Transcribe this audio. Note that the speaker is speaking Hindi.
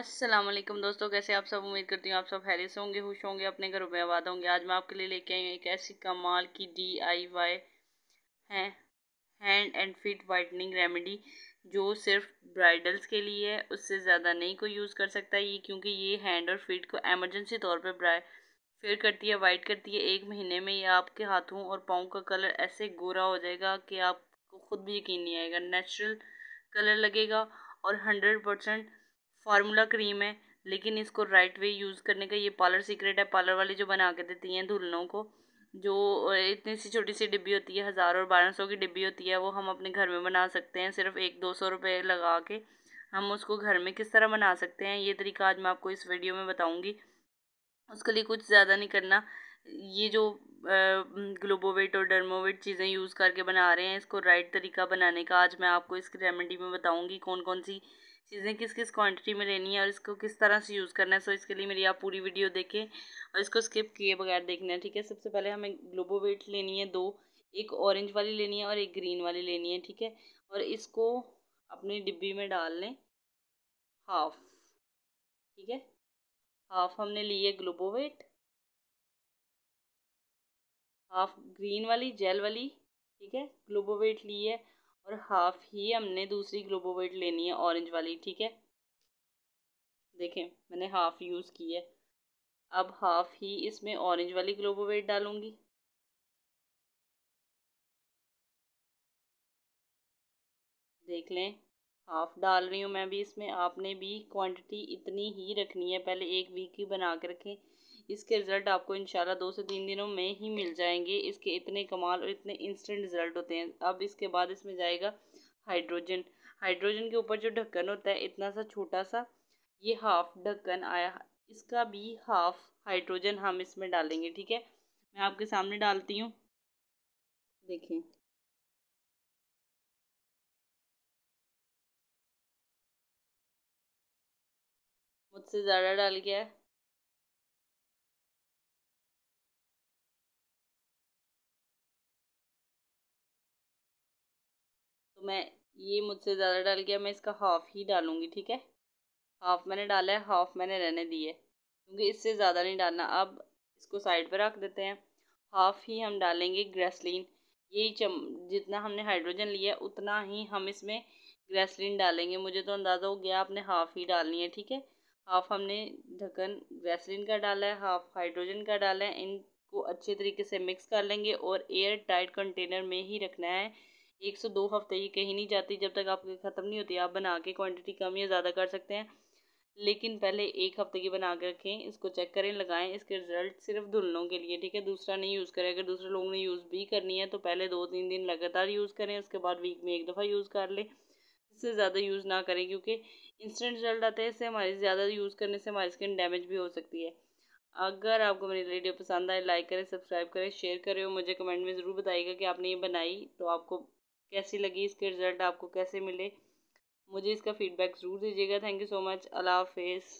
अस्सलाम वालेकुम दोस्तों कैसे आप सब उम्मीद करती हूँ आप सब से होंगे खुश होंगे अपने घरों में आबाद होंगे आज मैं आपके लिए लेके आई हूँ एक ऐसी कमाल की डी आई वाई है hand and feet whitening remedy जो सिर्फ ब्राइडल्स के लिए है उससे ज़्यादा नहीं कोई यूज़ कर सकता ये क्योंकि ये हैंड और फिट को एमरजेंसी तौर पर ब्रा फिर करती है वाइट करती है एक महीने में ये आपके हाथों और पाँव का कलर ऐसे गोरा हो जाएगा कि आपको खुद भी यकीन नहीं आएगा नेचुरल कलर लगेगा और हंड्रेड परसेंट फार्मूला क्रीम है लेकिन इसको राइट वे यूज़ करने का ये पार्लर सीक्रेट है पार्लर वाली जो बना के देती हैं दुल्हनों को जो इतनी सी छोटी सी डिब्बी होती है हज़ार और बारह सौ की डिब्बी होती है वो हम अपने घर में बना सकते हैं सिर्फ एक दो सौ रुपये लगा के हम उसको घर में किस तरह बना सकते हैं ये तरीका आज मैं आपको इस वीडियो में बताऊँगी उसके लिए कुछ ज़्यादा नहीं करना ये जो ग्लोबोवेट और डर्मोवेट चीज़ें यूज़ करके बना रहे हैं इसको राइट तरीका बनाने का आज मैं आपको इसकी रेमेडी में बताऊँगी कौन कौन सी चीज़ें किस किस क्वांटिटी में लेनी है और इसको किस तरह से यूज़ करना है सो इसके लिए मेरी आप पूरी वीडियो देखें और इसको स्किप किए बगैर देखना है ठीक है सबसे पहले हमें ग्लोबोवेट लेनी है दो एक ऑरेंज वाली लेनी है और एक ग्रीन वाली लेनी है ठीक है और इसको अपनी डिब्बी में डाल लें हाफ ठीक है हाफ हमने ली है ग्लोबोवेट हाफ ग्रीन वाली जेल वाली ठीक है ग्लोबोवेट ली है और हाफ ही हमने दूसरी ग्लोबोवेट लेनी है ऑरेंज वाली ठीक है देखें मैंने हाफ यूज़ की है अब हाफ ही इसमें ऑरेंज वाली ग्लोबोवेट डालूंगी देख लें हाफ डाल रही हूँ मैं भी इसमें आपने भी क्वांटिटी इतनी ही रखनी है पहले एक वीक की बना के रखें इसके रिज़ल्ट आपको इन दो से तीन दिनों में ही मिल जाएंगे इसके इतने कमाल और इतने इंस्टेंट रिज़ल्ट होते हैं अब इसके बाद इसमें जाएगा हाइड्रोजन हाइड्रोजन के ऊपर जो ढक्कन होता है इतना सा छोटा सा ये हाफ ढक्कन आया इसका भी हाफ हाइड्रोजन हम इसमें डालेंगे ठीक है मैं आपके सामने डालती हूँ देखें मुझसे ज़्यादा डाल गया है तो मैं ये मुझसे ज़्यादा डाल गया मैं इसका हाफ़ ही डालूँगी ठीक है हाफ़ मैंने डाला है हाफ़ मैंने रहने दी है क्योंकि इससे ज़्यादा नहीं डालना अब इसको साइड पर रख देते हैं हाफ़ ही हम डालेंगे ग्रेसलिन ये चम जितना हमने हाइड्रोजन लिया उतना ही हम इसमें ग्रेसलिन डालेंगे मुझे तो अंदाज़ा हो गया आपने हाफ़ ही डालनी है ठीक है हाफ़ हमने ढक्कन ग्रेसलिन का डाला है हाफ़ हाइड्रोजन का डाला है इनको अच्छे तरीके से मिक्स कर लेंगे और एयर टाइट कंटेनर में ही रखना है एक से दो हफ्ते ये कहीं नहीं जाती जब तक आपकी ख़त्म नहीं होती आप बना के क्वांटिटी कम या ज़्यादा कर सकते हैं लेकिन पहले एक हफ्ते की बना के रखें इसको चेक करें लगाएं इसके रिज़ल्ट सिर्फ धुलनों के लिए ठीक है दूसरा नहीं यूज़ करें अगर दूसरे लोगों ने यूज़ भी करनी है तो पहले दो तीन दिन लगातार यूज़ करें उसके बाद वीक में एक दफ़ा यूज़ कर लें इससे ज़्यादा यूज़ ना करें क्योंकि इंस्टेंट रिजल्ट आता है इससे हमारी ज़्यादा यूज़ करने से हमारी स्किन डैमेज भी हो सकती है अगर आपको मेरी वीडियो पसंद आए लाइक करें सब्सक्राइब करें शेयर करें और मुझे कमेंट में ज़रूर बताइएगा कि आपने ये बनाई तो आपको कैसी लगी इसके रिज़ल्ट आपको कैसे मिले मुझे इसका फीडबैक ज़रूर दीजिएगा थैंक यू सो मच अल्लाह हाफिज़